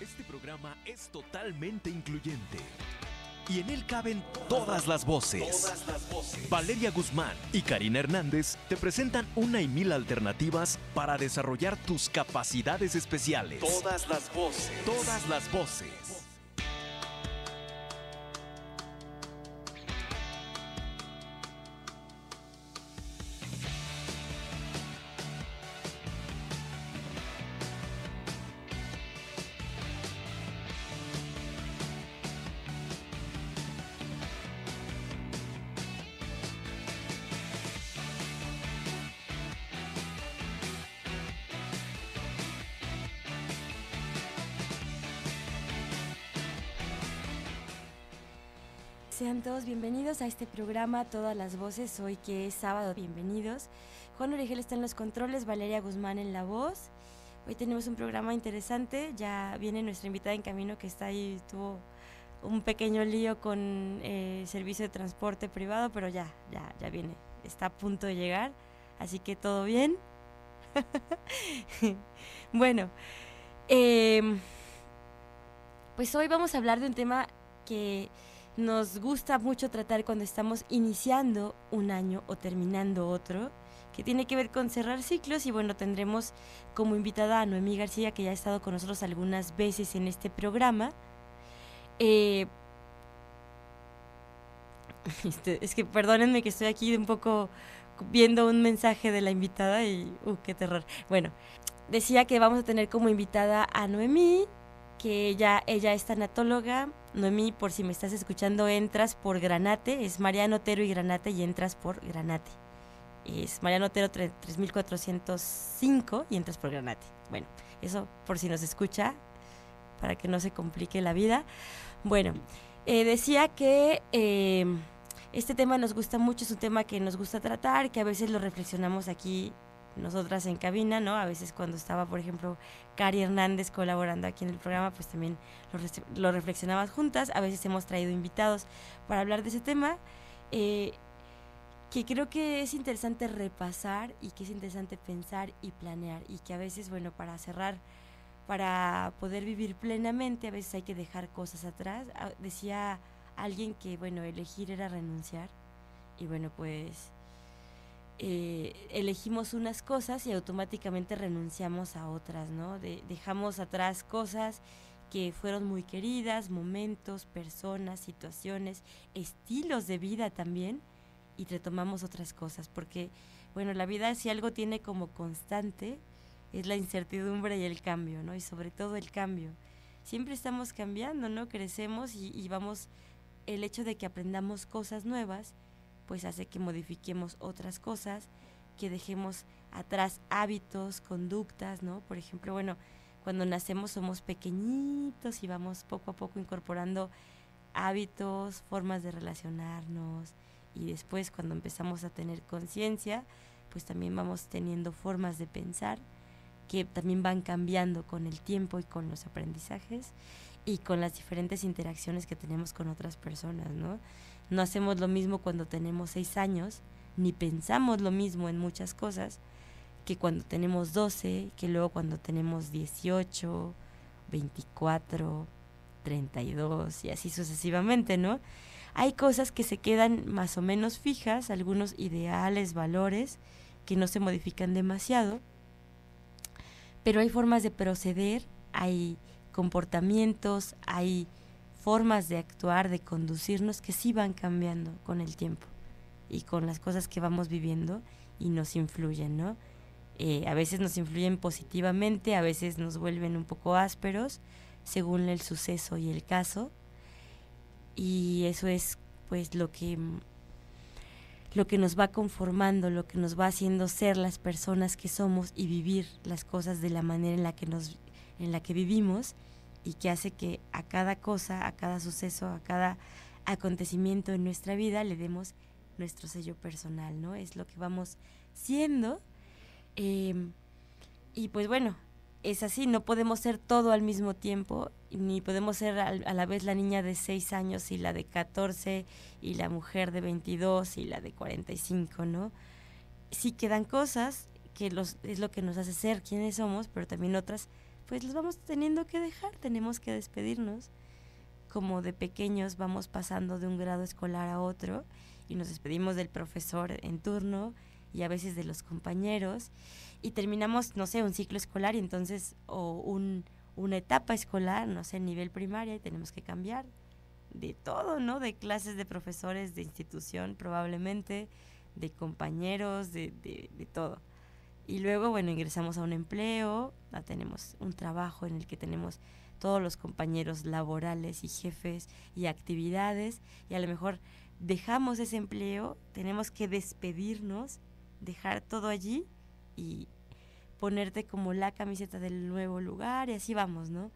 Este programa es totalmente incluyente. Y en él caben todas las voces. Valeria Guzmán y Karina Hernández te presentan una y mil alternativas para desarrollar tus capacidades especiales. Todas las voces. Todas las voces. bienvenidos a este programa Todas las Voces, hoy que es sábado, bienvenidos. Juan Origel está en los controles, Valeria Guzmán en la voz. Hoy tenemos un programa interesante, ya viene nuestra invitada en camino que está ahí, tuvo un pequeño lío con eh, servicio de transporte privado, pero ya, ya, ya viene, está a punto de llegar, así que todo bien. bueno, em, pues hoy vamos a hablar de un tema que nos gusta mucho tratar cuando estamos iniciando un año o terminando otro, que tiene que ver con cerrar ciclos y bueno, tendremos como invitada a Noemí García, que ya ha estado con nosotros algunas veces en este programa. Eh, este, es que perdónenme que estoy aquí un poco viendo un mensaje de la invitada y, uh, qué terror. Bueno, decía que vamos a tener como invitada a Noemí, que ella, ella es tanatóloga. Noemí, por si me estás escuchando, entras por Granate, es Mariano Otero y Granate y entras por Granate. Es Mariano Otero 3405 y entras por Granate. Bueno, eso por si nos escucha, para que no se complique la vida. Bueno, eh, decía que eh, este tema nos gusta mucho, es un tema que nos gusta tratar, que a veces lo reflexionamos aquí nosotras en cabina, ¿no? A veces cuando estaba, por ejemplo, Cari Hernández colaborando aquí en el programa, pues también lo, lo reflexionabas juntas. A veces hemos traído invitados para hablar de ese tema, eh, que creo que es interesante repasar y que es interesante pensar y planear. Y que a veces, bueno, para cerrar, para poder vivir plenamente, a veces hay que dejar cosas atrás. Ah, decía alguien que, bueno, elegir era renunciar. Y bueno, pues eh, elegimos unas cosas y automáticamente renunciamos a otras, ¿no? De, dejamos atrás cosas que fueron muy queridas, momentos, personas, situaciones, estilos de vida también, y retomamos otras cosas, porque, bueno, la vida si algo tiene como constante es la incertidumbre y el cambio, ¿no? Y sobre todo el cambio. Siempre estamos cambiando, ¿no? Crecemos y, y vamos, el hecho de que aprendamos cosas nuevas, pues hace que modifiquemos otras cosas, que dejemos atrás hábitos, conductas, ¿no? Por ejemplo, bueno, cuando nacemos somos pequeñitos y vamos poco a poco incorporando hábitos, formas de relacionarnos y después cuando empezamos a tener conciencia, pues también vamos teniendo formas de pensar que también van cambiando con el tiempo y con los aprendizajes y con las diferentes interacciones que tenemos con otras personas, ¿no? No hacemos lo mismo cuando tenemos seis años, ni pensamos lo mismo en muchas cosas que cuando tenemos 12, que luego cuando tenemos 18, 24, 32 y así sucesivamente, ¿no? Hay cosas que se quedan más o menos fijas, algunos ideales, valores que no se modifican demasiado, pero hay formas de proceder, hay comportamientos, hay formas de actuar, de conducirnos que sí van cambiando con el tiempo y con las cosas que vamos viviendo y nos influyen, ¿no? Eh, a veces nos influyen positivamente, a veces nos vuelven un poco ásperos según el suceso y el caso. Y eso es pues lo que lo que nos va conformando, lo que nos va haciendo ser las personas que somos y vivir las cosas de la manera en la que nos en la que vivimos y que hace que a cada cosa, a cada suceso, a cada acontecimiento en nuestra vida le demos nuestro sello personal, ¿no? Es lo que vamos siendo. Em, y pues bueno, es así, no podemos ser todo al mismo tiempo, ni podemos ser a la vez la niña de 6 años y la de 14 y la mujer de 22 y la de 45, ¿no? Sí quedan cosas que los, es lo que nos hace ser quienes somos, pero también otras pues los vamos teniendo que dejar, tenemos que despedirnos. Como de pequeños vamos pasando de un grado escolar a otro y nos despedimos del profesor en turno y a veces de los compañeros y terminamos, no sé, un ciclo escolar y entonces o un, una etapa escolar, no sé, nivel primaria y tenemos que cambiar de todo, ¿no? De clases, de profesores, de institución probablemente, de compañeros, de todo. Y luego, bueno, ingresamos a un empleo, tenemos un trabajo en el que tenemos todos los compañeros laborales y jefes y actividades y a lo mejor dejamos ese empleo, tenemos que despedirnos, dejar todo allí y ponerte como la camiseta del nuevo lugar y así vamos, ¿no?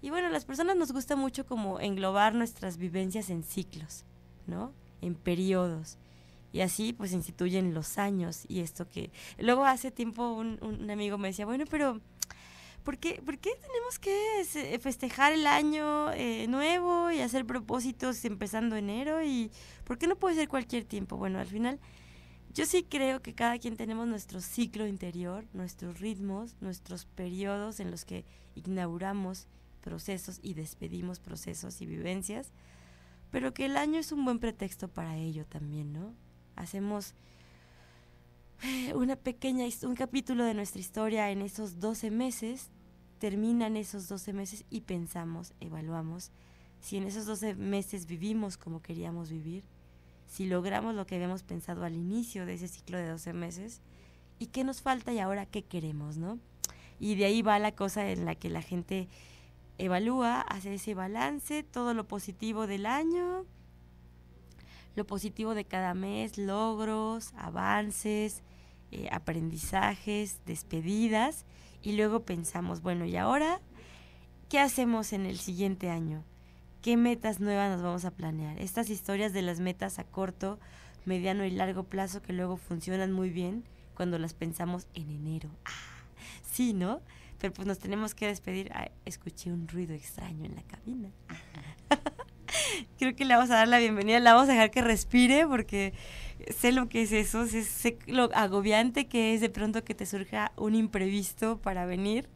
Y bueno, las personas nos gusta mucho como englobar nuestras vivencias en ciclos, ¿no? En periodos. Y así pues instituyen los años y esto que... Luego hace tiempo un, amigo me decía, bueno, pero ¿por qué, por tenemos que festejar el año eh, nuevo y hacer propósitos empezando enero? ¿Y por qué no puede ser cualquier tiempo? Bueno, al final yo sí creo que cada quien tenemos nuestro ciclo interior, nuestros ritmos, nuestros periodos en los que inauguramos procesos y despedimos procesos y vivencias, pero que el año es un buen pretexto para ello también, ¿no? hacemos eh, una pequeña, un capítulo de nuestra historia en esos 12 meses, terminan esos 12 meses y pensamos, evaluamos si en esos 12 meses vivimos como queríamos vivir, si logramos lo que habíamos pensado al inicio de ese ciclo de 12 meses y qué nos falta y ahora qué queremos, ¿no? Y de ahí va la cosa en la que la gente evalúa, hace ese balance, todo lo positivo del año, lo positivo de cada mes, logros, avances, eh, aprendizajes, despedidas, y luego pensamos, bueno, ¿y ahora qué hacemos en el siguiente año? ¿Qué metas nuevas nos vamos a planear? Estas historias de las metas a corto, mediano y largo plazo que luego funcionan muy bien cuando las pensamos en enero. Ah, sí, ¿no? Pero pues nos tenemos que despedir. escuché un ruido extraño en la cabina. Ah. creo que le vamos a dar la bienvenida, le vamos a dejar que respire porque sé lo que es eso, sé, lo agobiante que es de pronto que te surja un imprevisto para venir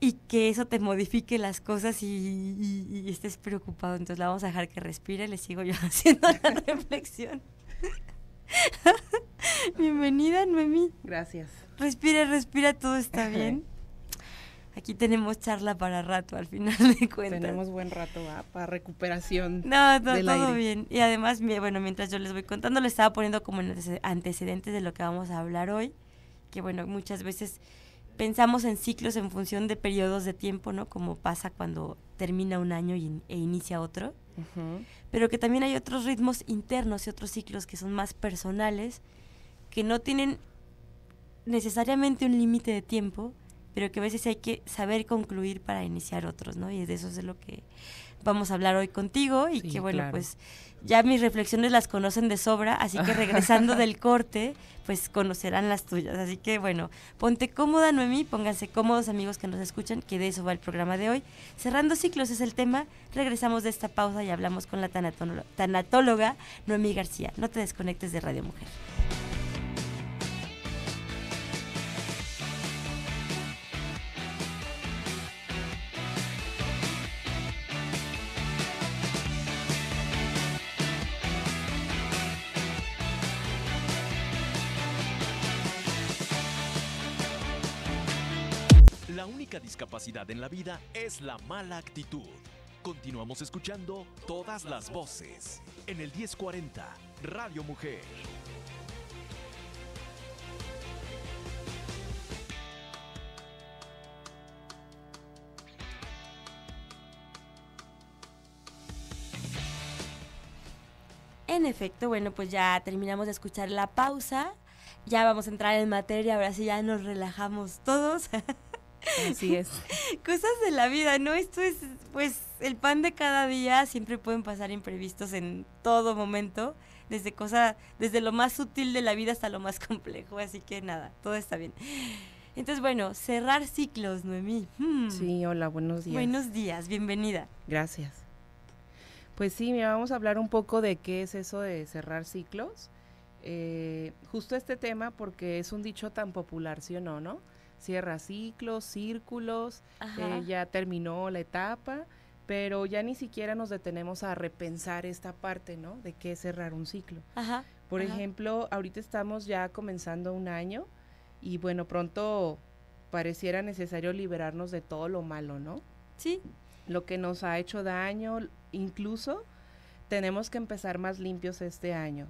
y que eso te modifique las cosas y, estés preocupado. Entonces la vamos a dejar que respire, le sigo yo haciendo la reflexión. Bienvenida, Noemí. Gracias. Respira, respira, todo está bien aquí tenemos charla para rato al final de cuentas. Tenemos buen rato para recuperación. No, todo bien. Y además, bueno, mientras yo les voy contando, les estaba poniendo como antecedentes de lo que vamos a hablar hoy, que bueno, muchas veces pensamos en ciclos en función de periodos de tiempo, ¿no? Como pasa cuando termina un año e inicia otro. Pero que también hay otros ritmos internos y otros ciclos que son más personales, que no tienen necesariamente un límite de tiempo, pero que a veces hay que saber concluir para iniciar otros, ¿no? Y de eso es de lo que vamos a hablar hoy contigo y que bueno, pues ya mis reflexiones las conocen de sobra, así que regresando del corte, pues conocerán las tuyas. Así que bueno, ponte cómoda, Noemí, pónganse cómodos amigos que nos escuchan, que de eso va el programa de hoy. Cerrando ciclos es el tema, regresamos de esta pausa y hablamos con la tanatóloga Noemí García. No te desconectes de Radio Mujer. discapacidad en la vida es la mala actitud. Continuamos escuchando todas las voces en el 1040 Radio Mujer. En efecto, bueno, pues ya terminamos de escuchar la pausa. Ya vamos a entrar en materia, ahora sí ya nos relajamos todos. Así es. Cosas de la vida, ¿no? Esto es, pues, el pan de cada día. Siempre pueden pasar imprevistos en todo momento, desde cosa, desde lo más sutil de la vida hasta lo más complejo. Así que nada, todo está bien. Entonces, bueno, cerrar ciclos, Noemí. Hmm. Sí, hola, buenos días. Buenos días, bienvenida. Gracias. Pues sí, mira, vamos a hablar un poco de qué es eso de cerrar ciclos. Eh, justo este tema porque es un dicho tan popular, ¿sí o no, no? cierra ciclos, círculos, eh, ya terminó la etapa, pero ya ni siquiera nos detenemos a repensar esta parte, ¿no? De qué es cerrar un ciclo. Por ejemplo, ahorita estamos ya comenzando un año y bueno, pronto pareciera necesario liberarnos de todo lo malo, ¿no? Sí. Lo que nos ha hecho daño, incluso tenemos que empezar más limpios este año.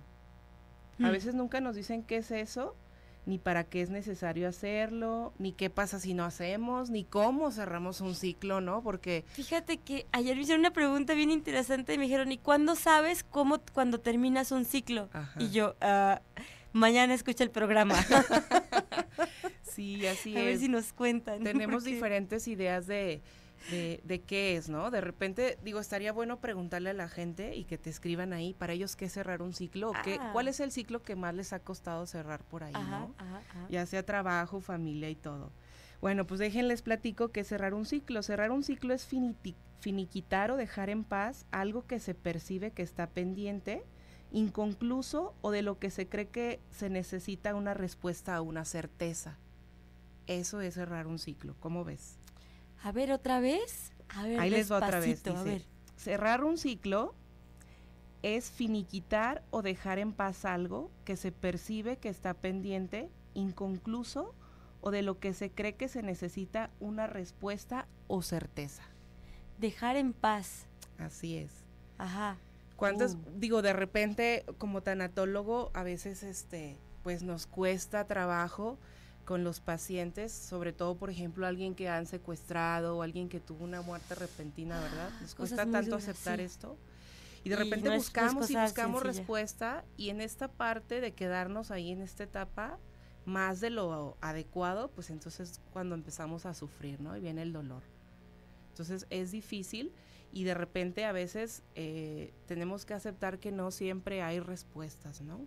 A mm. veces nunca nos dicen qué es eso, ni para qué es necesario hacerlo, ni qué pasa si no hacemos, ni cómo cerramos un ciclo, ¿no? Porque... Fíjate que ayer hicieron una pregunta bien interesante y me dijeron, ¿y cuándo sabes cómo cuando terminas un ciclo? Y yo, ah, mañana escucha el programa. sí, así A es. A ver si nos cuentan. Tenemos diferentes ideas de de, qué es, ¿no? De repente, digo, estaría bueno preguntarle a la gente y que te escriban ahí para ellos qué es cerrar un ciclo, o qué, cuál ah. es el ciclo que más les ha costado cerrar por ahí, ¿no? ya sea trabajo, familia y todo. Bueno, pues déjenles platico que cerrar un ciclo. Cerrar un ciclo es finiquitar o dejar en paz algo que se percibe que está pendiente, inconcluso o de lo que se cree que se necesita una respuesta o una certeza. Eso es cerrar un ciclo. ¿Cómo ves? A ver, otra vez. Ahí les va otra vez. Cerrar un ciclo es finiquitar o dejar en paz algo que se percibe que está pendiente, inconcluso o de lo que se cree que se necesita una respuesta o certeza. Dejar en paz. Así es. Ajá. ¿Cuántas, digo, de repente como tanatólogo a veces este, pues nos cuesta trabajo con los pacientes, sobre todo, por ejemplo, alguien que han secuestrado o alguien que tuvo una muerte repentina, ¿verdad? Ah, Les cuesta tanto aceptar esto. Y de repente buscamos y buscamos respuesta y en esta parte de quedarnos ahí en esta etapa más de lo adecuado, pues entonces cuando empezamos a sufrir, ¿no? Y viene el dolor. Entonces es difícil y de repente a veces eh, tenemos que aceptar que no siempre hay respuestas, ¿no?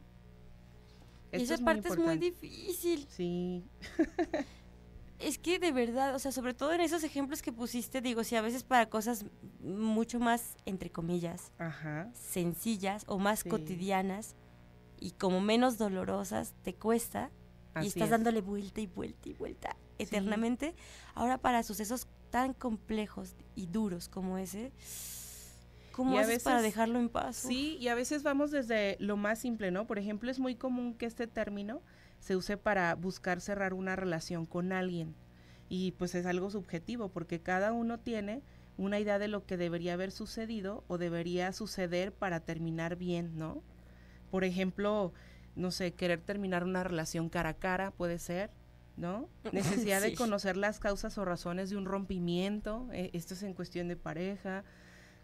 esa parte muy es muy difícil. Sí. es que de verdad, o sea, sobre todo en esos ejemplos que pusiste, digo, si a veces para cosas mucho más, entre comillas, sencillas o más cotidianas y como menos dolorosas, te cuesta y estás dándole vuelta y vuelta y vuelta eternamente. Ahora para sucesos tan complejos y duros como ese, ¿Cómo para dejarlo en paz? Sí, y a veces vamos desde lo más simple, ¿no? Por ejemplo, es muy común que este término se use para buscar cerrar una relación con alguien. Y pues es algo subjetivo, porque cada uno tiene una idea de lo que debería haber sucedido o debería suceder para terminar bien, ¿no? Por ejemplo, no sé, querer terminar una relación cara a cara puede ser, ¿no? Necesidad de conocer las causas o razones de un rompimiento, eh, esto es en cuestión de pareja,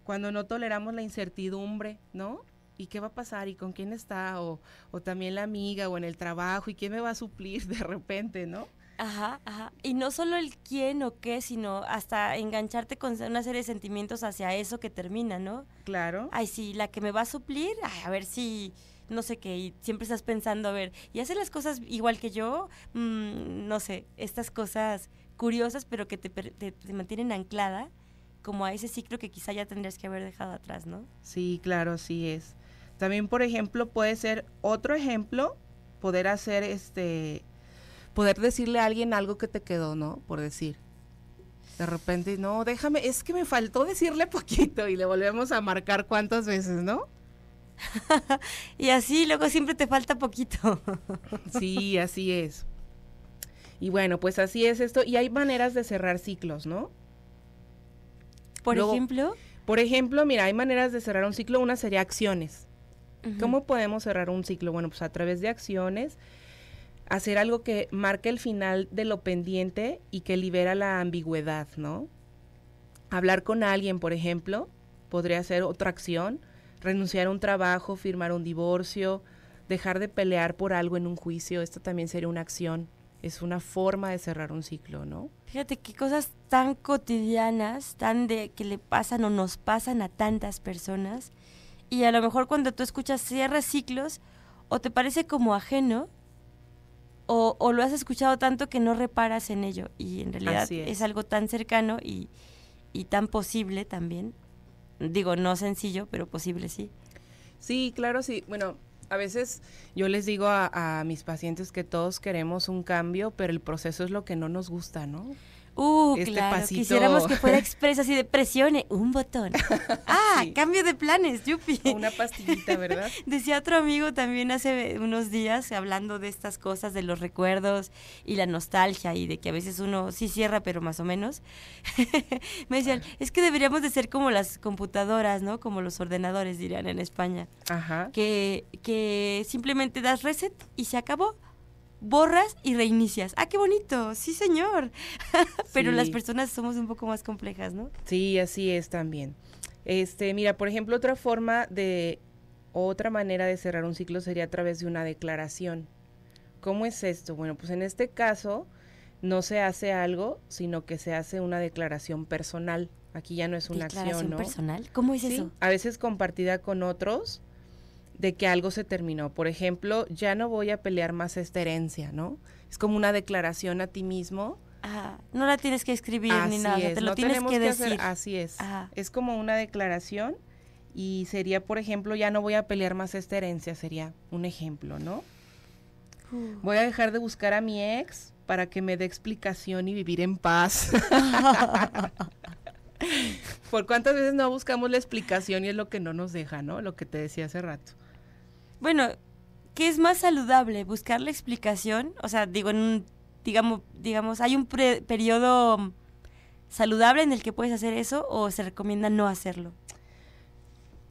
cuando no toleramos la incertidumbre, ¿no? ¿Y qué va a pasar? ¿Y con quién está? O, también la amiga o en el trabajo, ¿y quién me va a suplir de repente, ¿no? Ajá, ajá. Y no solo el quién o qué, sino hasta engancharte con una serie de sentimientos hacia eso que termina, ¿no? Claro. Ay, sí, la que me va a suplir, a ver si no sé qué, y siempre estás pensando, a ver, y hace las cosas igual que yo, mm, no sé, estas cosas curiosas, pero que te, te mantienen anclada como a ese ciclo que quizá ya tendrías que haber dejado atrás, ¿no? Sí, claro, así es. También, por ejemplo, puede ser otro ejemplo, poder hacer este... Poder decirle a alguien algo que te quedó, ¿no? Por decir. De repente, no, déjame, es que me faltó decirle poquito y le volvemos a marcar cuántas veces, ¿no? y así luego siempre te falta poquito. sí, así es. Y bueno, pues así es esto. Y hay maneras de cerrar ciclos, ¿no? Por ejemplo. Por ejemplo, mira, hay maneras de cerrar un ciclo. Una sería acciones. ¿Cómo podemos cerrar un ciclo? Bueno, pues a través de acciones, hacer algo que marque el final de lo pendiente y que libera la ambigüedad, ¿no? Hablar con alguien, por ejemplo, podría ser otra acción. Renunciar a un trabajo, firmar un divorcio, dejar de pelear por algo en un juicio, esto también sería una acción es una forma de cerrar un ciclo, ¿no? Fíjate qué cosas tan cotidianas, tan de que le pasan o nos pasan a tantas personas. Y a lo mejor cuando tú escuchas cierra ciclos, o te parece como ajeno, o, lo has escuchado tanto que no reparas en ello. Y en realidad es. algo tan cercano y, y tan posible también. Digo, no sencillo, pero posible sí. Sí, claro, sí. Bueno, a veces yo les digo a, mis pacientes que todos queremos un cambio, pero el proceso es lo que no nos gusta, ¿no? Uh, este claro, quisiéramos que fuera expresa así de presione un botón. Ah, cambio de planes, yupi. una pastillita, ¿verdad? Decía otro amigo también hace unos días hablando de estas cosas, de los recuerdos y la nostalgia y de que a veces uno sí cierra, pero más o menos. Me decían, es que deberíamos de ser como las computadoras, ¿no? Como los ordenadores dirían en España. Ajá. Que, que simplemente das reset y se acabó borras y reinicias. Ah, qué bonito, sí señor. Pero las personas somos un poco más complejas, ¿no? Sí, así es también. Este, mira, por ejemplo, otra forma de otra manera de cerrar un ciclo sería a través de una declaración. ¿Cómo es esto? Bueno, pues en este caso no se hace algo, sino que se hace una declaración personal. Aquí ya no es una acción, personal? ¿Cómo es sí, A veces compartida con otros, de que algo se terminó. Por ejemplo, ya no voy a pelear más esta herencia, ¿no? Es como una declaración a ti mismo. Ajá. No la tienes que escribir ni nada, te lo tenemos que, decir. así es. Es como una declaración y sería, por ejemplo, ya no voy a pelear más esta herencia, sería un ejemplo, ¿no? Uh. Voy a dejar de buscar a mi ex para que me dé explicación y vivir en paz. ¿Por cuántas veces no buscamos la explicación y es lo que no nos deja, ¿no? Lo que te decía hace rato. Bueno, ¿qué es más saludable? ¿Buscar la explicación? O sea, digo, en un, digamos, digamos, ¿hay un periodo saludable en el que puedes hacer eso o se recomienda no hacerlo?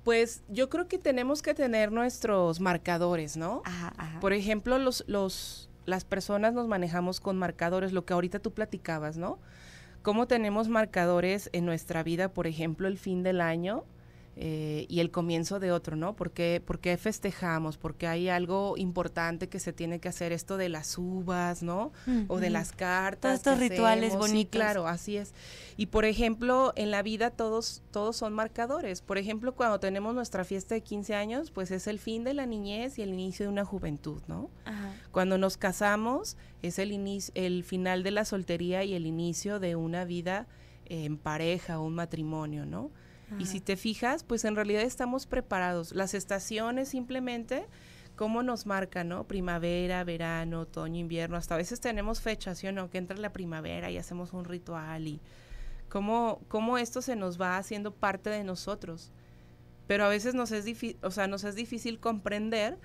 Pues yo creo que tenemos que tener nuestros marcadores, ¿no? Por ejemplo, los, los, las personas nos manejamos con marcadores, lo que ahorita tú platicabas, ¿no? ¿Cómo tenemos marcadores en nuestra vida, por ejemplo, el fin del año? Eh, y el comienzo de otro, ¿no? ¿Por qué, ¿Por qué, festejamos? Porque hay algo importante que se tiene que hacer, esto de las uvas, ¿no? O de las cartas. Todos estos rituales bonitos. claro, así es. Y por ejemplo, en la vida todos, son marcadores. Por ejemplo, cuando tenemos nuestra fiesta de 15 años, pues es el fin de la niñez y el inicio de una juventud, ¿no? Cuando nos casamos, es el, el final de la soltería y el inicio de una vida en pareja, un matrimonio, ¿no? Y si te fijas, pues en realidad estamos preparados. Las estaciones simplemente cómo nos marcan, ¿no? Primavera, verano, otoño, invierno, hasta a veces tenemos fechas, ¿sí o no? Que entra la primavera y hacemos un ritual y cómo, cómo esto se nos va haciendo parte de nosotros. Pero a veces nos es, o sea, nos es difícil comprender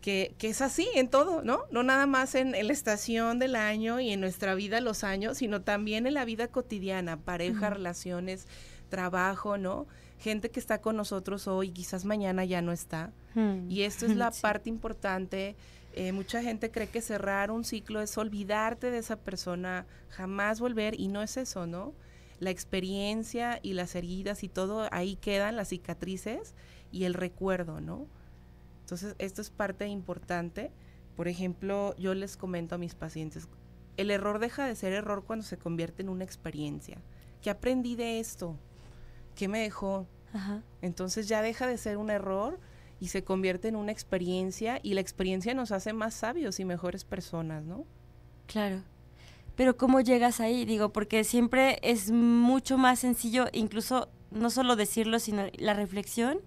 que, es así en todo, ¿no? No nada más en, el la estación del año y en nuestra vida los años, sino también en la vida cotidiana, pareja, relaciones, trabajo, ¿no? Gente que está con nosotros hoy, quizás mañana ya no está. Hmm. Y esto es la parte importante. Eh, mucha gente cree que cerrar un ciclo es olvidarte de esa persona, jamás volver, y no es eso, ¿no? La experiencia y las heridas y todo, ahí quedan las cicatrices y el recuerdo, ¿no? Entonces, esto es parte importante. Por ejemplo, yo les comento a mis pacientes, el error deja de ser error cuando se convierte en una experiencia. ¿Qué aprendí de esto? ¿qué me dejó? Entonces ya deja de ser un error y se convierte en una experiencia y la experiencia nos hace más sabios y mejores personas, ¿no? Claro. Pero ¿cómo llegas ahí? Digo, porque siempre es mucho más sencillo, incluso no solo decirlo, sino la reflexión,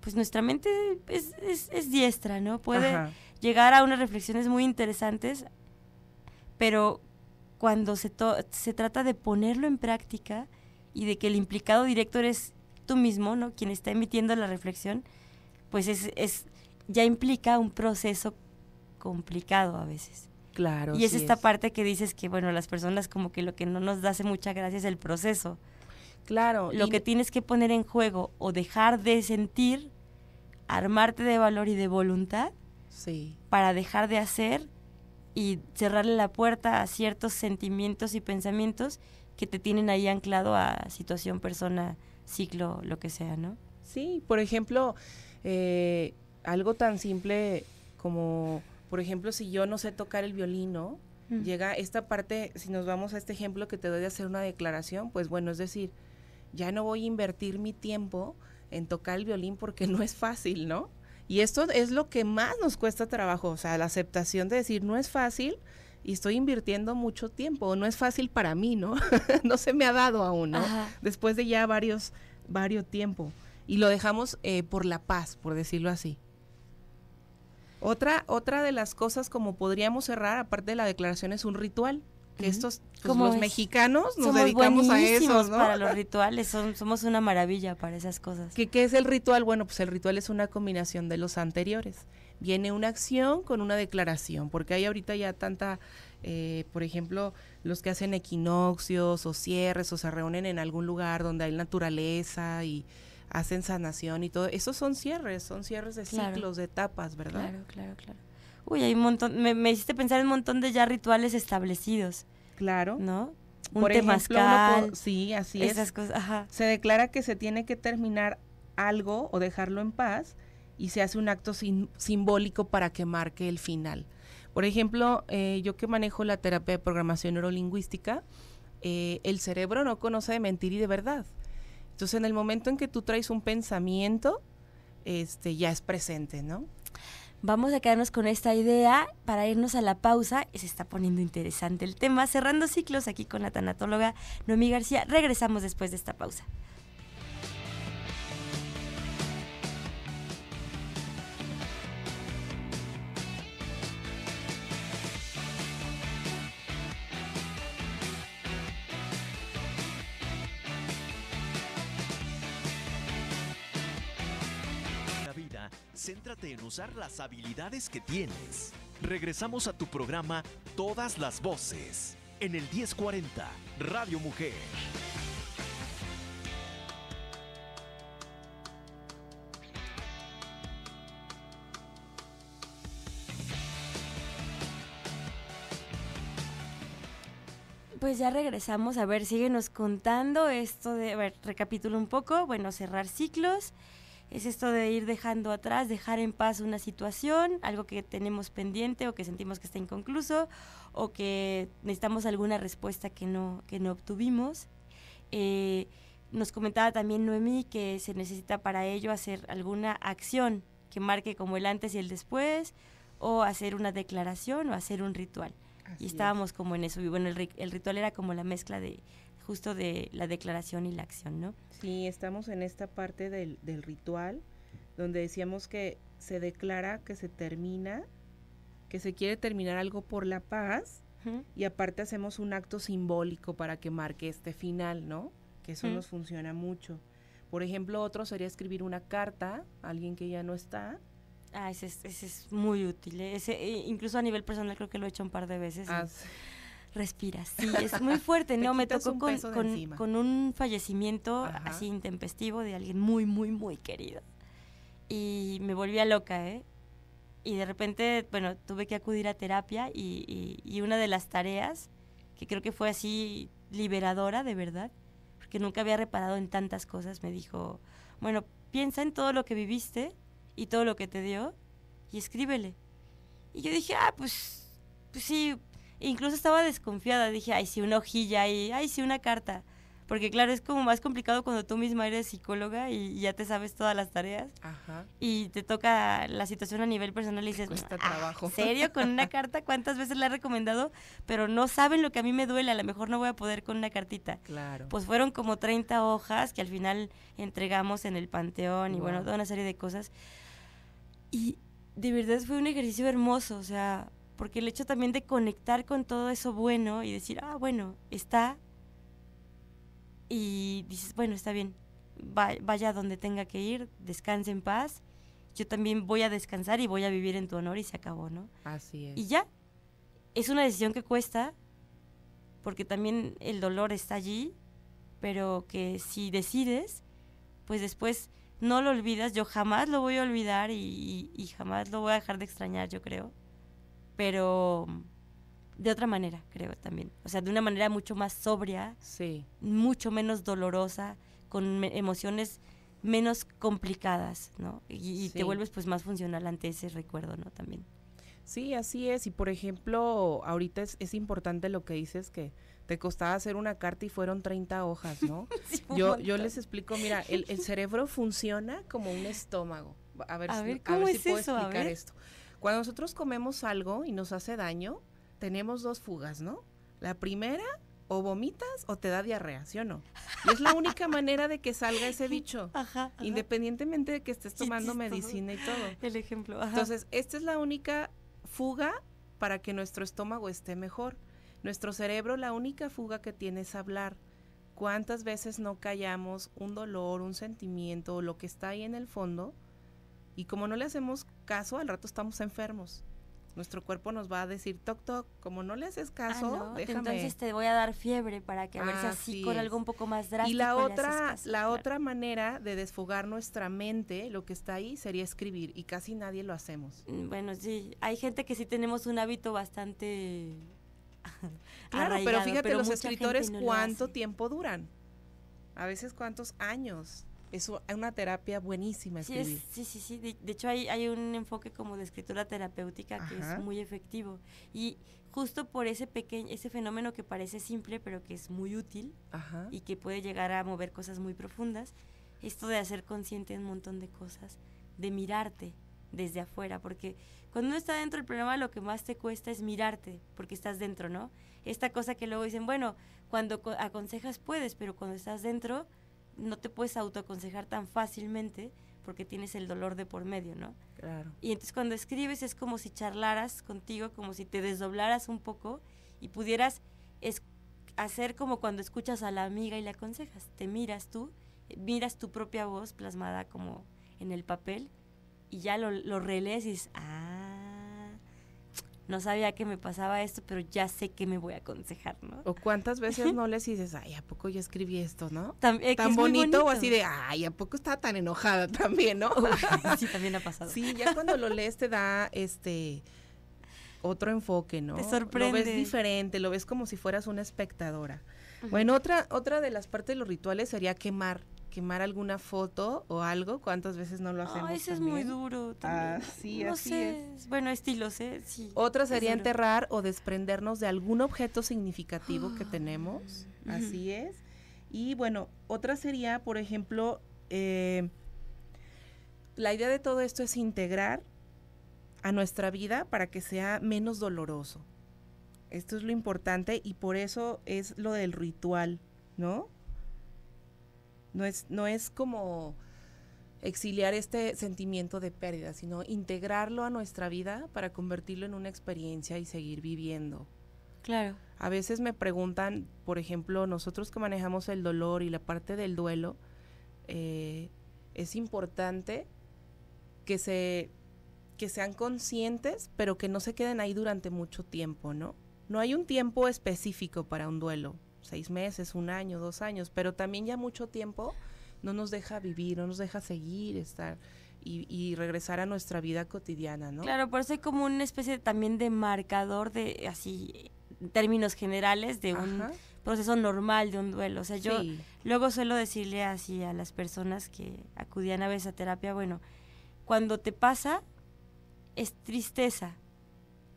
pues nuestra mente es, diestra, ¿no? Puede llegar a unas reflexiones muy interesantes, pero cuando se, se trata de ponerlo en práctica, y de que el implicado director es tú mismo, ¿no? Quien está emitiendo la reflexión, pues es, ya implica un proceso complicado a veces. Claro. Y es esta parte que dices que, bueno, las personas como que lo que no nos hace mucha gracia es el proceso. Claro. Lo que tienes que poner en juego o dejar de sentir, armarte de valor y de voluntad sí. para dejar de hacer y cerrarle la puerta a ciertos sentimientos y pensamientos que te tienen ahí anclado a situación, persona, ciclo, lo que sea, ¿no? Sí, por ejemplo, eh, algo tan simple como, por ejemplo, si yo no sé tocar el violino, mm. llega esta parte, si nos vamos a este ejemplo que te doy de hacer una declaración, pues bueno, es decir, ya no voy a invertir mi tiempo en tocar el violín porque no es fácil, ¿no? Y esto es lo que más nos cuesta trabajo, o sea, la aceptación de decir no es fácil, y estoy invirtiendo mucho tiempo, no es fácil para mí, ¿no? no se me ha dado aún, ¿no? Después de ya varios, varios tiempo. Y lo dejamos eh, por la paz, por decirlo así. Otra, otra de las cosas como podríamos cerrar, aparte de la declaración, es un ritual. Que estos, pues, como los mexicanos, nos dedicamos a eso, ¿no? Para los rituales, somos una maravilla para esas cosas. ¿Qué es el ritual? Bueno, pues el ritual es una combinación de los anteriores viene una acción con una declaración, porque hay ahorita ya tanta, eh, por ejemplo, los que hacen equinoccios o cierres o se reúnen en algún lugar donde hay naturaleza y hacen sanación y todo, esos son cierres, son cierres de ciclos, de etapas, ¿verdad? Claro, claro, claro. Uy, hay un montón, me, hiciste pensar en un montón de ya rituales establecidos. Claro. ¿No? un temazcal, sí, así esas Cosas, ajá. Se declara que se tiene que terminar algo o dejarlo en paz y se hace un acto simbólico para que marque el final. Por ejemplo, eh, yo que manejo la terapia de programación neurolingüística, eh, el cerebro no conoce de mentir y de verdad. Entonces, en el momento en que tú traes un pensamiento, este, ya es presente, ¿no? Vamos a quedarnos con esta idea para irnos a la pausa. Se está poniendo interesante el tema. Cerrando ciclos aquí con la tanatóloga Noemí García. Regresamos después de esta pausa. en usar las habilidades que tienes. Regresamos a tu programa Todas las Voces en el 1040 Radio Mujer. Pues ya regresamos, a ver, síguenos contando esto de, a ver, recapitulo un poco, bueno, cerrar ciclos, es esto de ir dejando atrás, dejar en paz una situación, algo que tenemos pendiente o que sentimos que está inconcluso o que necesitamos alguna respuesta que no, que no obtuvimos. Eh, nos comentaba también Noemí que se necesita para ello hacer alguna acción que marque como el antes y el después, o hacer una declaración o hacer un ritual. y estábamos como en eso. Y bueno, el, ritual era como la mezcla de, justo de la declaración y la acción, ¿no? Sí, estamos en esta parte del, ritual, donde decíamos que se declara que se termina, que se quiere terminar algo por la paz, y aparte hacemos un acto simbólico para que marque este final, ¿no? Que eso nos funciona mucho. Por ejemplo, otro sería escribir una carta a alguien que ya no está, Ah, ese, es muy útil. ¿eh? Eh, incluso a nivel personal creo que lo he hecho un par de veces. Ah, respiras. Sí, es muy fuerte, ¿no? Me tocó con, un fallecimiento así intempestivo de alguien muy, muy, muy querido. Y me volvía loca, ¿eh? Y de repente, bueno, tuve que acudir a terapia y, una de las tareas, que creo que fue así liberadora, de verdad, porque nunca había reparado en tantas cosas, me dijo, bueno, piensa en todo lo que viviste y todo lo que te dio y escríbele. Y yo dije, ah, pues, pues sí, incluso estaba desconfiada, dije, ay, si una hojilla y ay, sí, una carta. Porque claro, es como más complicado cuando tú misma eres psicóloga y ya te sabes todas las tareas. Ajá. Y te toca la situación a nivel personal y dices, ah, trabajo. ¿En serio? ¿Con una carta? ¿Cuántas veces la he recomendado? Pero no saben lo que a mí me duele, a lo mejor no voy a poder con una cartita. Claro. Pues fueron como 30 hojas que al final entregamos en el panteón y bueno, toda una serie de cosas. Y de verdad fue un ejercicio hermoso, o sea, porque el hecho también de conectar con todo eso bueno y decir, ah, bueno, está, y dices, bueno, está bien, vaya donde tenga que ir, descanse en paz, yo también voy a descansar y voy a vivir en tu honor y se acabó, ¿no? Así es. Y ya, es una decisión que cuesta, porque también el dolor está allí, pero que si decides, pues después no lo olvidas, yo jamás lo voy a olvidar y jamás lo voy a dejar de extrañar, yo creo pero mm, de otra manera, creo también. O sea, de una manera mucho más sobria, sí. mucho menos dolorosa, con emociones menos complicadas, ¿no? Y, te vuelves pues más funcional ante ese recuerdo, ¿no? También. Sí, así es. Y por ejemplo, ahorita es, importante lo que dices que te costaba hacer una carta y fueron 30 hojas, ¿no? yo, yo les explico, mira, el, cerebro funciona como un estómago. A ver, ¿cómo es si eso? puedo explicar esto. Cuando nosotros comemos algo y nos hace daño, tenemos dos fugas, ¿no? La primera, o vomitas o te da diarrea, ¿sí o no? Y es la única manera de que salga ese bicho, ajá, independientemente de que estés tomando medicina y todo. El ejemplo, ajá. Entonces, esta es la única fuga para que nuestro estómago esté mejor. Nuestro cerebro, la única fuga que tiene es hablar. ¿Cuántas veces no callamos un dolor, un sentimiento, lo que está ahí en el fondo? Y como no le hacemos caso, al rato estamos enfermos. Nuestro cuerpo nos va a decir, toc, toc, como no le haces ah, caso, déjame. Entonces te voy a dar fiebre para que a ver si así con algo un poco más drástico. Y la otra, la otra manera de desfogar nuestra mente, lo que está ahí, sería escribir, y casi nadie lo hacemos. Mm, bueno, sí, hay gente que sí tenemos un hábito bastante Claro, pero fíjate los escritores cuánto tiempo duran. A veces cuántos años es una terapia buenísima Sí, sí, sí, sí. De, hecho, hay, hay, un enfoque como de escritura terapéutica que es muy efectivo. Y justo por ese pequeño, ese fenómeno que parece simple, pero que es muy útil y que puede llegar a mover cosas muy profundas, esto de hacer consciente un montón de cosas, de mirarte desde afuera, porque cuando uno está dentro del programa lo que más te cuesta es mirarte, porque estás dentro, ¿no? Esta cosa que luego dicen, bueno, cuando aconsejas puedes, pero cuando estás dentro no te puedes autoaconsejar tan fácilmente porque tienes el dolor de por medio, ¿no? Claro. Y entonces cuando escribes es como si charlaras contigo, como si te desdoblaras un poco y pudieras hacer como cuando escuchas a la amiga y le aconsejas. Te miras tú, miras tu propia voz plasmada como en el papel y ya lo, lo relees y dices, ah, no sabía que me pasaba esto, pero ya sé que me voy a aconsejar, ¿no? O cuántas veces no les dices, ay, ¿a poco yo escribí esto, no? Eh, tan, bonito, o así de, ay, ¿a poco estaba tan enojada también, no? sí, también ha pasado. Sí, ya cuando lo lees te da, este, otro enfoque, ¿no? Te sorprende. Lo ves diferente, lo ves como si fueras una espectadora. Bueno, otra, otra de las partes de los rituales sería quemar quemar alguna foto o algo, ¿cuántas veces no lo ah, hacemos? eso es muy duro ah, también. sí, así es. Bueno, estilos, ¿eh? Sí. Otra sería enterrar o desprendernos de algún objeto significativo que ah. tenemos. Así es. Y bueno, otra sería, por ejemplo, eh, la idea de todo esto es integrar a nuestra vida para que sea menos doloroso. Esto es lo importante y por eso es lo del ritual, ¿no? No es, no es como exiliar este sentimiento de pérdida, sino integrarlo a nuestra vida para convertirlo en una experiencia y seguir viviendo. Claro. A veces me preguntan, por ejemplo, nosotros que manejamos el dolor y la parte del duelo, eh, es importante que se que sean conscientes, pero que no se queden ahí durante mucho tiempo, ¿no? No hay un tiempo específico para un duelo seis meses, un año, dos años, pero también ya mucho tiempo no nos deja vivir, no nos deja seguir, estar y, regresar a nuestra vida cotidiana, ¿no? Claro, por eso hay como una especie también de marcador de, así, en términos generales, de un proceso normal de un duelo. O sea, yo luego suelo decirle así a las personas que acudían a veces a terapia, bueno, cuando te pasa, es tristeza,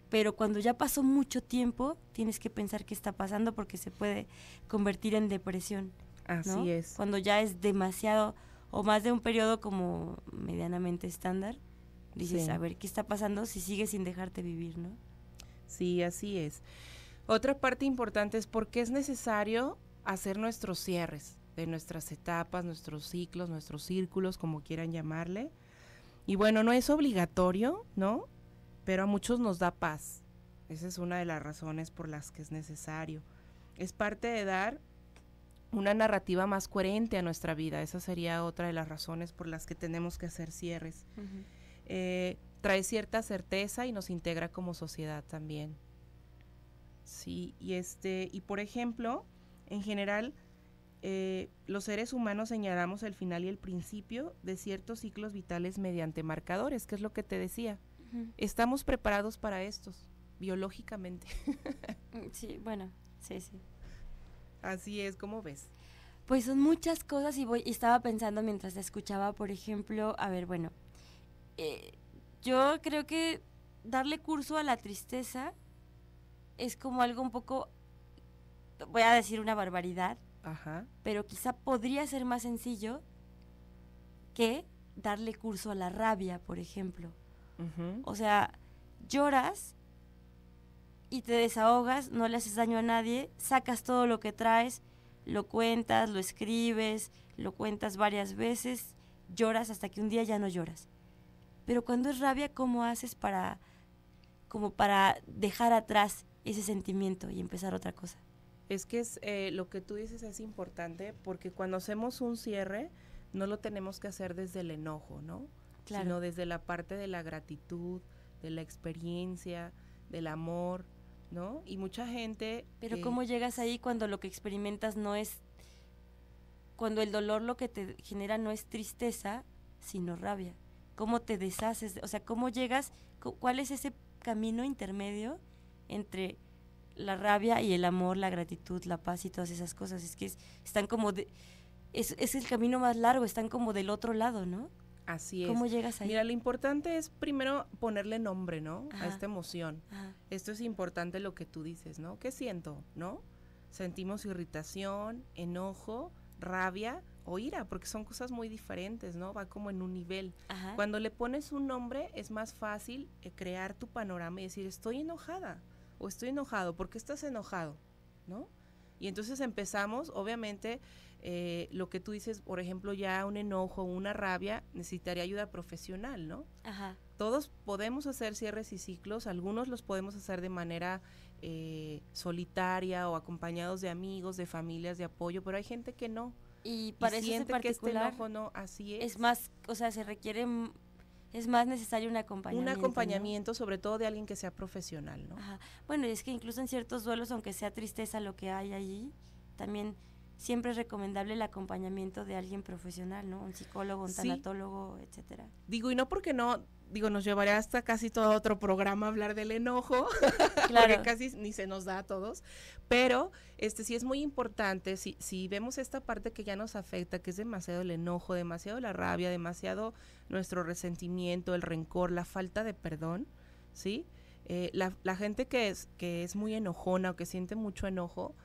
pero cuando ya pasó mucho tiempo, tienes que pensar qué está pasando porque se puede convertir en depresión. Así es. Cuando ya es demasiado o más de un periodo como medianamente estándar, dices, a ver, ¿qué está pasando si sigues sin dejarte vivir, no? Sí, así es. Otra parte importante es por qué es necesario hacer nuestros cierres de nuestras etapas, nuestros ciclos, nuestros círculos, como quieran llamarle. Y bueno, no es obligatorio, ¿no? pero a muchos nos da paz. Esa es una de las razones por las que es necesario. Es parte de dar una narrativa más coherente a nuestra vida. Esa sería otra de las razones por las que tenemos que hacer cierres. Eh, trae cierta certeza y nos integra como sociedad también. Sí, y este, y por ejemplo, en general, eh, los seres humanos señalamos el final y el principio de ciertos ciclos vitales mediante marcadores, que es lo que te decía. Estamos preparados para estos, biológicamente. Mm, sí, bueno, sí, sí. Así es, ¿cómo ves? Pues son muchas cosas y, voy, estaba pensando mientras escuchaba, por ejemplo, a ver, bueno, eh, yo creo que darle curso a la tristeza es como algo un poco, voy a decir una barbaridad, Ajá. pero quizá podría ser más sencillo que darle curso a la rabia, por ejemplo. O sea, lloras y te desahogas, no le haces daño a nadie, sacas todo lo que traes, lo cuentas, lo escribes, lo cuentas varias veces, lloras hasta que un día ya no lloras. Pero cuando es rabia, ¿cómo haces para como para dejar atrás ese sentimiento y empezar otra cosa? Es que eh, lo que tú dices es importante porque cuando hacemos un cierre no lo tenemos que hacer desde el enojo, ¿no? sino desde la parte de la gratitud, de la experiencia, del amor, ¿no? Y mucha gente... Pero ¿cómo llegas ahí cuando lo que experimentas no es... cuando el dolor lo que te genera no es tristeza, sino rabia? ¿Cómo te deshaces? O sea, ¿cómo llegas? ¿Cuál es ese camino intermedio entre la rabia y el amor, la gratitud, la paz y todas esas cosas? Es que están como... De, es, es el camino más largo, están como del otro lado, ¿no? Así es. ¿Cómo llegas ahí? Mira, lo importante es primero ponerle nombre, ¿no? A esta emoción. Esto es importante lo que tú dices, ¿no? ¿Qué siento? ¿No? Sentimos irritación, enojo, rabia o ira, porque son cosas muy diferentes, ¿no? Va como en un nivel. Cuando le pones un nombre es más fácil eh, crear tu panorama y decir, estoy enojada o estoy enojado, ¿por qué estás enojado? ¿No? Y entonces empezamos, obviamente, eh, lo que tú dices, por ejemplo, ya un enojo, una rabia, necesitaría ayuda profesional, ¿no? Ajá. Todos podemos hacer cierres y ciclos, algunos los podemos hacer de manera eh, solitaria o acompañados de amigos, de familias, de apoyo, pero hay gente que no. Y para que este enojo no, así es. Es más, o sea, se requiere, es más necesario un acompañamiento. Un acompañamiento, sobre todo de alguien que sea profesional, ¿no? Ajá. Bueno, y es que incluso en ciertos duelos, aunque sea tristeza lo que hay allí, también siempre es recomendable el acompañamiento de alguien profesional, ¿no? Un psicólogo, un tanatólogo, etcétera. Digo, y no porque no, digo, nos llevaría hasta casi todo otro programa hablar del enojo, claro. porque casi ni se nos da a todos, pero este sí es muy importante, si, si vemos esta parte que ya nos afecta, que es demasiado el enojo, demasiado la rabia, demasiado nuestro resentimiento, el rencor, la falta de perdón, ¿sí? Eh, la, la, gente que es, que es muy enojona o que siente mucho enojo,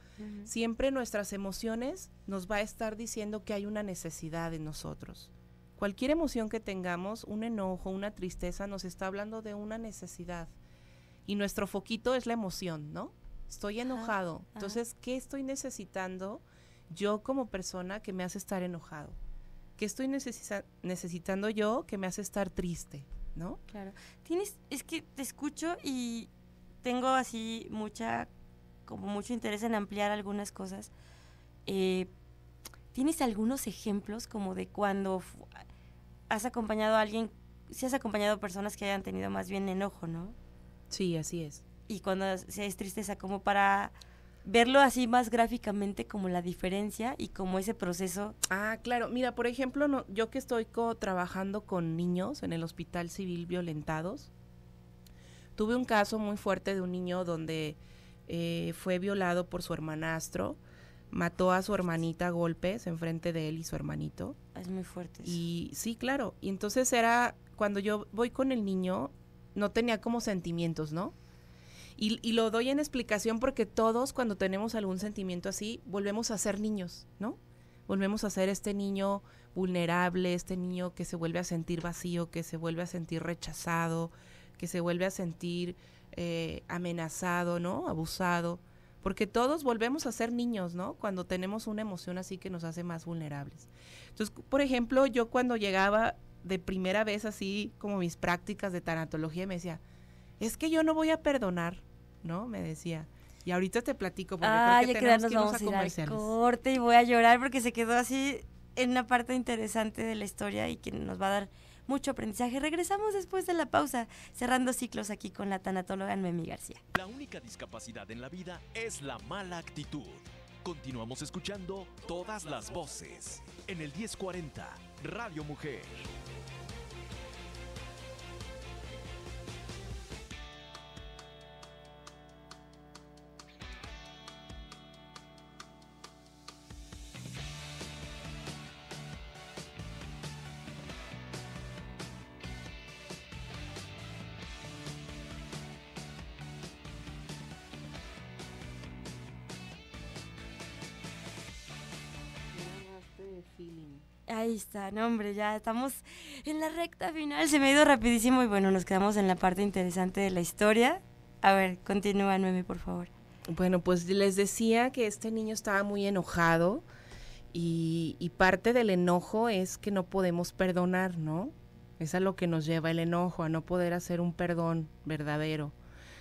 Siempre nuestras emociones nos va a estar diciendo que hay una necesidad en nosotros. Cualquier emoción que tengamos, un enojo, una tristeza, nos está hablando de una necesidad. Y nuestro foquito es la emoción, ¿no? Estoy enojado. Entonces, ¿qué estoy necesitando yo como persona que me hace estar enojado? ¿Qué estoy necesitando yo que me hace estar triste? ¿No? Claro. Tienes, es que te escucho y tengo así mucha como mucho interés en ampliar algunas cosas. Eh, ¿Tienes algunos ejemplos como de cuando has acompañado a alguien, si has acompañado personas que hayan tenido más bien enojo, ¿no? Sí, así es. Y cuando se es tristeza, como para verlo así más gráficamente como la diferencia y como ese proceso. Ah, claro. Mira, por ejemplo, no, yo que estoy trabajando con niños en el Hospital Civil Violentados, tuve un caso muy fuerte de un niño donde eh, fue violado por su hermanastro, mató a su hermanita a golpes enfrente de él y su hermanito. Es muy fuerte. Y sí, claro. Y entonces era, cuando yo voy con el niño, no tenía como sentimientos, ¿no? Y, y, lo doy en explicación porque todos cuando tenemos algún sentimiento así, volvemos a ser niños, ¿no? Volvemos a ser este niño vulnerable, este niño que se vuelve a sentir vacío, que se vuelve a sentir rechazado, que se vuelve a sentir eh, amenazado, ¿no? Abusado. Porque todos volvemos a ser niños, ¿no? Cuando tenemos una emoción así que nos hace más vulnerables. Entonces, por ejemplo, yo cuando llegaba de primera vez así como mis prácticas de tanatología, me decía, es que yo no voy a perdonar, ¿no? Me decía. Y ahorita te platico porque creo que tenemos que vamos a, ir corte y voy a llorar porque se quedó así en una parte interesante de la historia y que nos va a dar mucho aprendizaje. Regresamos después de la pausa, cerrando ciclos aquí con la tanatóloga Noemí García. La única discapacidad en la vida es la mala actitud. Continuamos escuchando todas las voces en el 1040 Radio Mujer. Ahí está, no hombre, ya estamos en la recta final. Se me ha ido rapidísimo y bueno, nos quedamos en la parte interesante de la historia. A ver, continúa, Noemi, por favor. Bueno, pues les decía que este niño estaba muy enojado y, y parte del enojo es que no podemos perdonar, ¿no? Es a lo que nos lleva el enojo, a no poder hacer un perdón verdadero.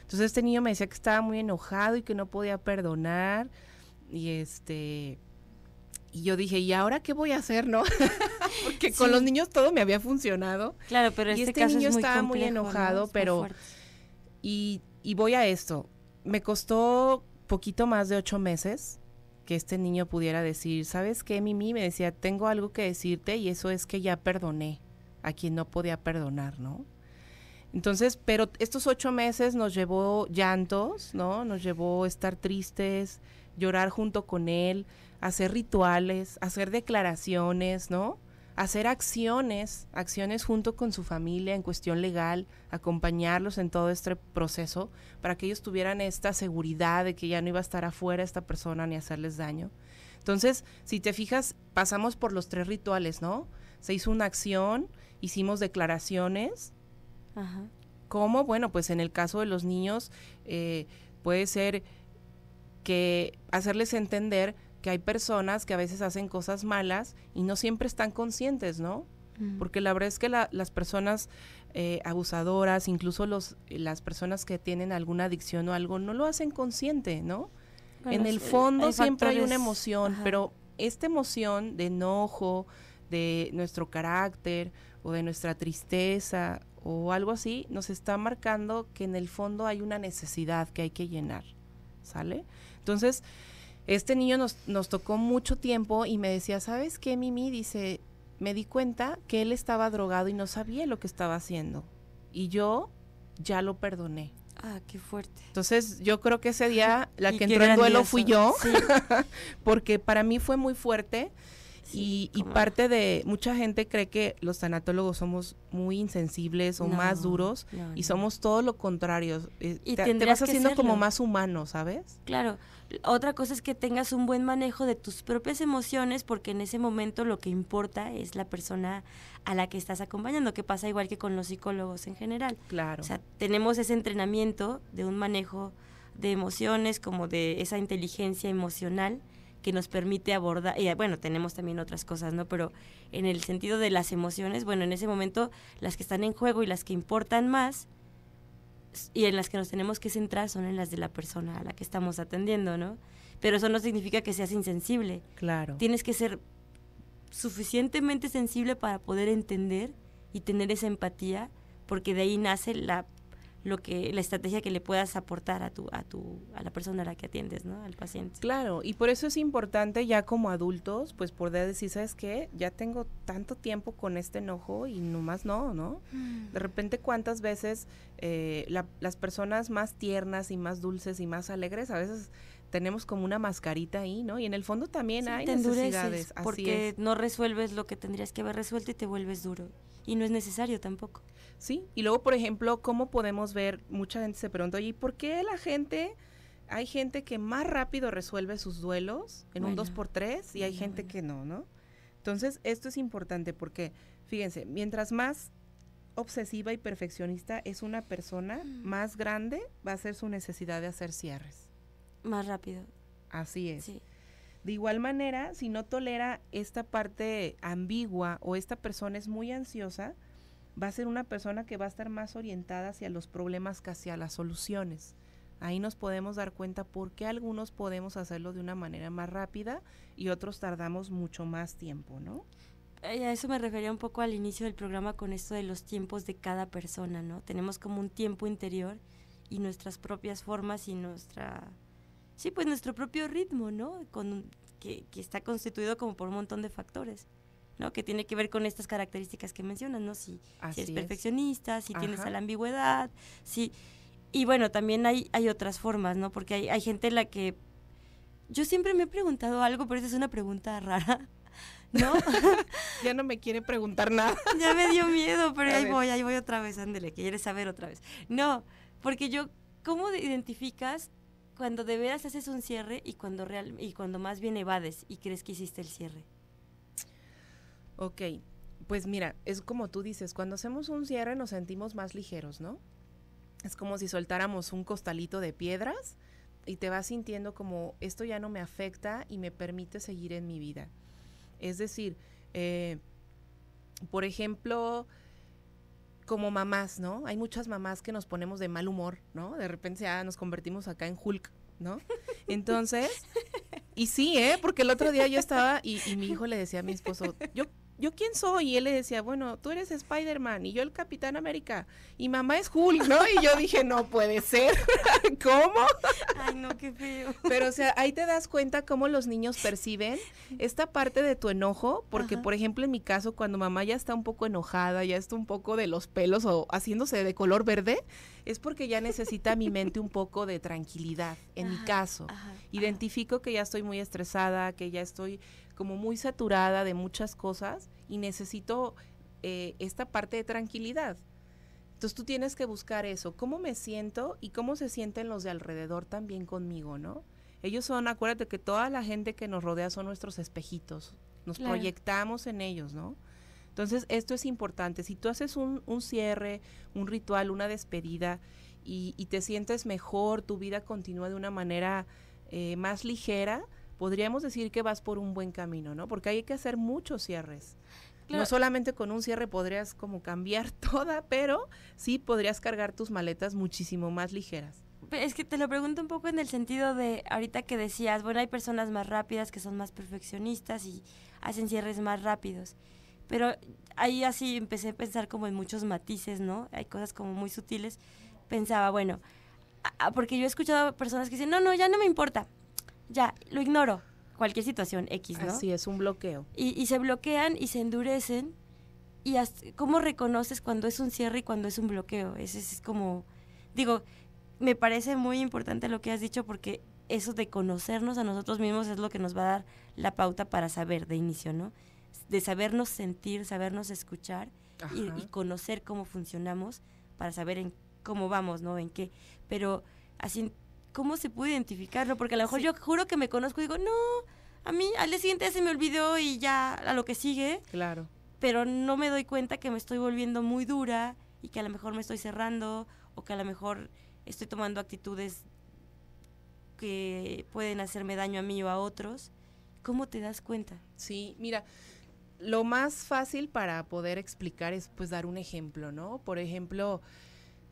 Entonces este niño me decía que estaba muy enojado y que no podía perdonar y este y yo dije, ¿y ahora qué voy a hacer, no? Porque con los niños todo me había funcionado. Claro, pero y este, este caso niño muy estaba muy enojado, pero... Y, y voy a esto. Me costó poquito más de ocho meses que este niño pudiera decir, ¿sabes qué, Mimi? Me decía, tengo algo que decirte y eso es que ya perdoné a quien no podía perdonar, ¿no? Entonces, pero estos ocho meses nos llevó llantos, ¿no? Nos llevó estar tristes, llorar junto con él, hacer rituales, hacer declaraciones, ¿no? Hacer acciones, acciones junto con su familia en cuestión legal, acompañarlos en todo este proceso para que ellos tuvieran esta seguridad de que ya no iba a estar afuera esta persona ni hacerles daño. Entonces, si te fijas, pasamos por los tres rituales, ¿no? Se hizo una acción, hicimos declaraciones. ¿Cómo? Bueno, pues en el caso de los niños eh, puede ser que hacerles entender que hay personas que a veces hacen cosas malas y no siempre están conscientes, ¿no? Mm. Porque la verdad es que las personas eh, abusadoras, incluso los, las personas que tienen alguna adicción o algo, no lo hacen consciente, ¿no? en el fondo siempre hay una emoción, pero esta emoción de enojo, de nuestro carácter o de nuestra tristeza o algo así, nos está marcando que en el fondo hay una necesidad que hay que llenar, ¿sale? Entonces, este niño nos, tocó mucho tiempo y me decía, ¿sabes qué, Mimi? Dice, me di cuenta que él estaba drogado y no sabía lo que estaba haciendo. Y yo ya lo perdoné. Ah, qué fuerte. Entonces, yo creo que ese día la que entró en duelo fui yo, porque para mí fue muy fuerte. y, parte de mucha gente cree que los tanatólogos somos muy insensibles o más duros y somos todo lo contrario. Eh, y te, vas haciendo como más humano, ¿sabes? Claro, otra cosa es que tengas un buen manejo de tus propias emociones porque en ese momento lo que importa es la persona a la que estás acompañando, que pasa igual que con los psicólogos en general. Claro. O sea, tenemos ese entrenamiento de un manejo de emociones, como de esa inteligencia emocional que nos permite abordar, y bueno, tenemos también otras cosas, ¿no? Pero en el sentido de las emociones, bueno, en ese momento las que están en juego y las que importan más y en las que nos tenemos que centrar son en las de la persona a la que estamos atendiendo, ¿no? Pero eso no significa que seas insensible. Claro. Tienes que ser suficientemente sensible para poder entender y tener esa empatía, porque de ahí nace la lo que la estrategia que le puedas aportar a tu a tu a la persona a la que atiendes, ¿no? Al paciente. Claro, y por eso es importante ya como adultos, pues poder decir, ¿sabes qué? Ya tengo tanto tiempo con este enojo y nomás no, ¿no? Mm. De repente cuántas veces eh, las personas más tiernas y más dulces y más alegres a veces tenemos como una mascarita ahí, ¿no? Y en el fondo también hay porque no resuelves lo que tendrías que haber resuelto y te vuelves duro y no es necesario tampoco. Sí, y luego, por ejemplo, ¿cómo podemos ver? Mucha gente se pregunta, ¿y por qué la gente hay gente que más rápido resuelve sus duelos en un 2 por 3 y hay gente que no, ¿no? Entonces, esto es importante porque, fíjense, mientras más obsesiva y perfeccionista es una persona, mm. más grande va a ser su necesidad de hacer cierres. Más rápido. Así es. Sí. De igual manera, si no tolera esta parte ambigua o esta persona es muy ansiosa, va a ser una persona que va a estar más orientada hacia los problemas que hacia las soluciones. Ahí nos podemos dar cuenta por qué algunos podemos hacerlo de una manera más rápida y otros tardamos mucho más tiempo, ¿no? Eh, a eso me refería un poco al inicio del programa con esto de los tiempos de cada persona, ¿no? Tenemos como un tiempo interior y nuestras propias formas y nuestra Sí, pues nuestro propio ritmo, ¿no? Con, que, que, está constituido como por un montón de factores, ¿no? Que tiene que ver con estas características que mencionas, ¿no? Si, si eres perfeccionista, si tienes la ambigüedad, sí Y bueno, también hay, hay otras formas, ¿no? Porque hay, gente en la que... Yo siempre me he preguntado algo, pero esa es una pregunta rara. ¿no? ya no me quiere preguntar nada. ya me dio miedo, pero ahí voy, ahí voy otra vez, ándele, que quieres saber otra vez. No, porque yo, ¿cómo identificas cuando de veras haces un cierre y cuando, real, y cuando más bien evades y crees que hiciste el cierre. Ok, pues mira, es como tú dices, cuando hacemos un cierre nos sentimos más ligeros, ¿no? Es como si soltáramos un costalito de piedras y te vas sintiendo como esto ya no me afecta y me permite seguir en mi vida. Es decir, eh, por ejemplo, como mamás, ¿no? Hay muchas mamás que nos ponemos de mal humor, ¿no? De repente ya ah, nos convertimos acá en Hulk, ¿no? Entonces, y sí, ¿eh? Porque el otro día yo estaba y, y mi hijo le decía a mi esposo, yo ¿yo quién soy? Y él le decía, bueno, tú eres Spider-Man y yo el Capitán América y mamá es Hulk, ¿no? Y yo dije, no puede ser, ¿cómo? Ay, no, qué feo. Pero, o sea, ahí te das cuenta cómo los niños perciben esta parte de tu enojo, porque, por ejemplo, en mi caso, cuando mamá ya está un poco enojada, ya está un poco de los pelos o haciéndose de color verde, es porque ya necesita mi mente un poco de tranquilidad, en mi caso. Identifico que ya estoy muy estresada, que ya estoy como muy saturada de muchas cosas y necesito eh, esta parte de tranquilidad. Entonces tú tienes que buscar eso, cómo me siento y cómo se sienten los de alrededor también conmigo, ¿no? Ellos son, acuérdate que toda la gente que nos rodea son nuestros espejitos, nos proyectamos en ellos, ¿no? Entonces esto es importante, si tú haces un, cierre, un ritual, una despedida y, te sientes mejor, tu vida continúa de una manera eh, más ligera, podríamos decir que vas por un buen camino, ¿no? Porque hay que hacer muchos cierres. No solamente con un cierre podrías como cambiar toda, pero sí podrías cargar tus maletas muchísimo más ligeras. es que te lo pregunto un poco en el sentido de ahorita que decías, bueno, hay personas más rápidas que son más perfeccionistas y hacen cierres más rápidos. Pero ahí así empecé a pensar como en muchos matices, ¿no? Hay cosas como muy sutiles. Pensaba, bueno, porque yo he escuchado personas que dicen, no, no, ya no me importa, ya, lo ignoro. Cualquier situación X, ¿no? Así es, un bloqueo. Y, y se bloquean y se endurecen. ¿Y cómo reconoces cuando es un cierre y cuando es un bloqueo? Ese es como, digo, me parece muy importante lo que has dicho porque eso de conocernos a nosotros mismos es lo que nos va a dar la pauta para saber de inicio, ¿no? De sabernos sentir, sabernos escuchar y, y, conocer cómo funcionamos para saber en cómo vamos, ¿no? En qué. Pero así ¿cómo se puede identificarlo? Porque a lo mejor yo juro que me conozco y digo, no, a mí al día siguiente se me olvidó y ya a lo que sigue. Claro. Pero no me doy cuenta que me estoy volviendo muy dura y que a lo mejor me estoy cerrando o que a lo mejor estoy tomando actitudes que pueden hacerme daño a mí o a otros. ¿Cómo te das cuenta? Sí, mira, lo más fácil para poder explicar es pues dar un ejemplo, ¿no? Por ejemplo,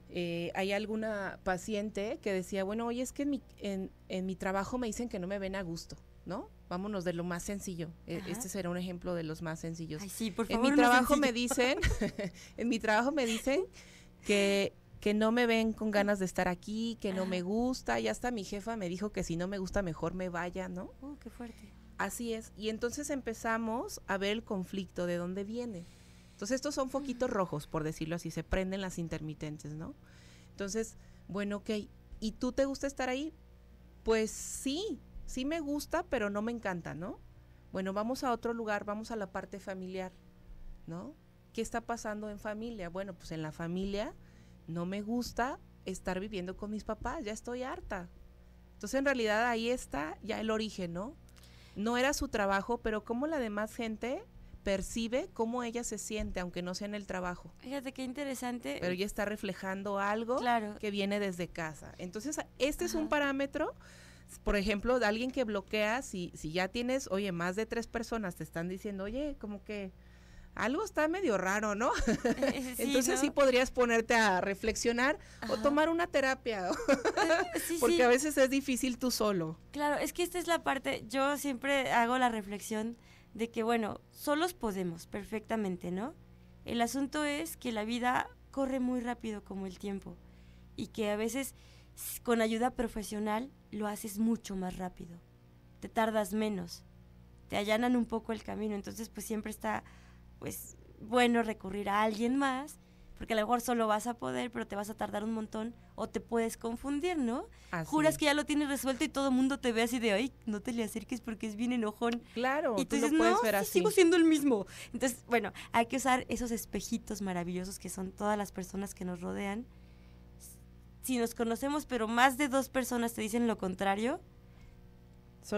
eh, hay alguna paciente que decía, bueno, oye, es que en mi, trabajo me dicen que no me ven a gusto, ¿no? Vámonos de lo más sencillo. E, este será un ejemplo de los más sencillos. sí, en mi trabajo me dicen, en mi trabajo me dicen que, que no me ven con ganas de estar aquí, que no me gusta, y hasta mi jefa me dijo que si no me gusta mejor me vaya, ¿no? Oh, qué fuerte. Así es. Y entonces empezamos a ver el conflicto, de dónde viene. Entonces estos son foquitos rojos, por decirlo así, se prenden las intermitentes, ¿no? Entonces, bueno, ok, ¿y tú te gusta estar ahí? Pues sí, sí me gusta, pero no me encanta, ¿no? Bueno, vamos a otro lugar, vamos a la parte familiar, ¿no? ¿Qué está pasando en familia? Bueno, pues en la familia no me gusta estar viviendo con mis papás, ya estoy harta. Entonces en realidad ahí está ya el origen, ¿no? No era su trabajo, pero como la demás gente percibe cómo ella se siente, aunque no sea en el trabajo. Fíjate qué interesante. Pero ella está reflejando algo claro. que viene desde casa. Entonces, este es un parámetro por ejemplo, de alguien que bloquea, si, si ya tienes, oye, más de tres personas te están diciendo, oye, como que algo está medio raro, ¿no? Entonces sí podrías ponerte a reflexionar o tomar una terapia, eh, porque a veces es difícil tú solo. Claro, es que esta es la parte, yo siempre hago la reflexión de que, bueno, solos podemos perfectamente, ¿no? El asunto es que la vida corre muy rápido como el tiempo y que a veces con ayuda profesional lo haces mucho más rápido, te tardas menos, te allanan un poco el camino, entonces pues siempre está pues bueno recurrir a alguien más porque a lo mejor solo vas a poder, pero te vas a tardar un montón o te puedes confundir, ¿no? Juras que ya lo tienes resuelto y todo el mundo te ve así de, ay, no te le acerques porque es bien enojón. Claro, y tú, dices, lo puedes no, así. sigo siendo el mismo. Entonces, bueno, hay que usar esos espejitos maravillosos que son todas las personas que nos rodean. Si nos conocemos, pero más de dos personas te dicen lo contrario,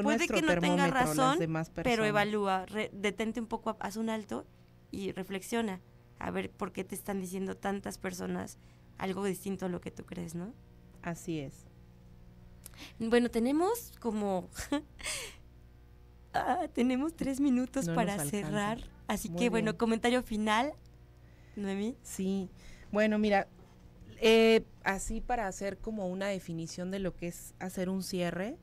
puede que no tenga razón, pero evalúa, detente un poco, haz un alto y reflexiona a ver por qué te están diciendo tantas personas algo distinto a lo que tú crees, ¿no? Así es. Bueno, tenemos como... Ah, tenemos tres minutos para cerrar, así que bueno, comentario final, Noemí. Sí, bueno, mira, eh, así para hacer como una definición de lo que es hacer un cierre,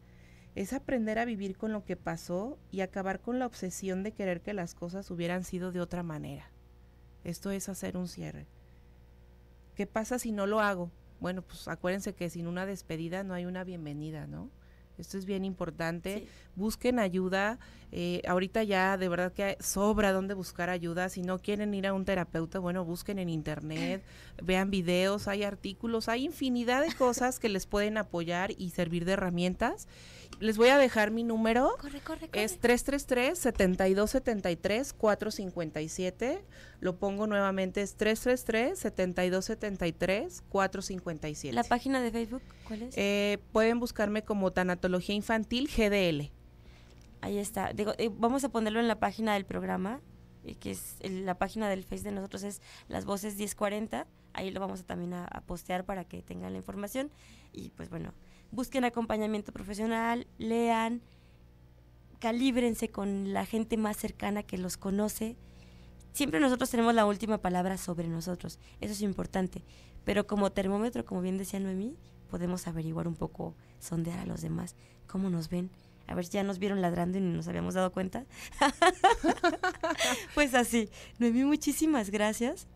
es aprender a vivir con lo que pasó y acabar con la obsesión de querer que las cosas hubieran sido de otra manera. Esto es hacer un cierre. ¿Qué pasa si no lo hago? Bueno, pues acuérdense que sin una despedida no hay una bienvenida, ¿no? Esto es bien importante. Busquen ayuda. Eh, ahorita ya de verdad que sobra dónde buscar ayuda. Si no quieren ir a un terapeuta, bueno, busquen en internet, vean videos, hay artículos, hay infinidad de cosas que les pueden apoyar y servir de herramientas. Les voy a dejar mi número. Corre, corre, corre. Es 333-7273-457. Lo pongo nuevamente, es 333-7273-457. ¿La página de Facebook cuál es? Eh, pueden buscarme como Tanato Infantil GDL. Ahí está. Digo, eh, vamos a ponerlo en la página del programa, eh, que es la página del Face de nosotros es Las Voces 1040. Ahí lo vamos a también a, a postear para que tengan la información. Y pues bueno, busquen acompañamiento profesional, lean, calíbrense con la gente más cercana que los conoce. Siempre nosotros tenemos la última palabra sobre nosotros, eso es importante. Pero como termómetro, como bien decía Noemí, podemos averiguar un poco, sondear a los demás, cómo nos ven. A ver, si ya nos vieron ladrando y ni nos habíamos dado cuenta. pues así. Noemí, muchísimas gracias.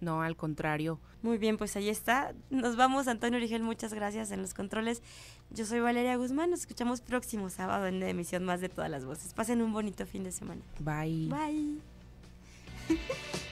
No, al contrario. Muy bien, pues ahí está. Nos vamos, Antonio Origen, muchas gracias en los controles. Yo soy Valeria Guzmán, nos escuchamos próximo sábado en la emisión más de todas las voces. Pasen un bonito fin de semana. Bye. Bye.